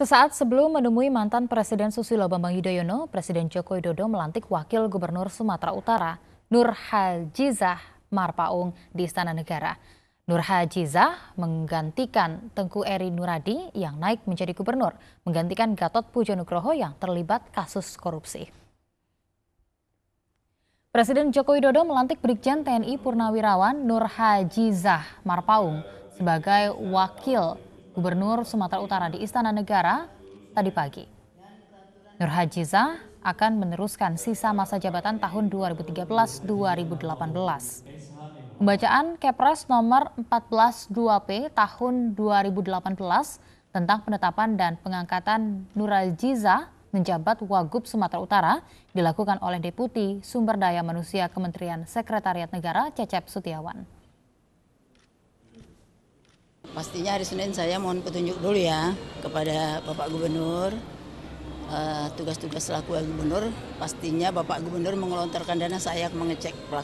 Sesaat sebelum menemui mantan Presiden Susilo Bambang Yudhoyono, Presiden Joko Widodo melantik Wakil Gubernur Sumatera Utara, Nur Hajizah Marpaung di Istana Negara. Nur Hajizah menggantikan Tengku Eri Nuradi yang naik menjadi gubernur, menggantikan Gatot Pujo Nugroho yang terlibat kasus korupsi. Presiden Joko Widodo melantik Brigjen TNI Purnawirawan Nur Hajizah Marpaung sebagai wakil Gubernur Sumatera Utara di Istana Negara tadi pagi. Nur Hajiza akan meneruskan sisa masa jabatan tahun 2013-2018. Pembacaan Kepres nomor 14-2P tahun 2018 tentang penetapan dan pengangkatan Nur Hajiza menjabat Wagub Sumatera Utara dilakukan oleh Deputi Sumber Daya Manusia Kementerian Sekretariat Negara Cecep Sutiawan. Pastinya hari Senin saya mohon petunjuk dulu ya kepada Bapak Gubernur. Eh, tugas-tugas uh, selaku Gubernur, pastinya Bapak Gubernur mengelontorkan dana saya mengecek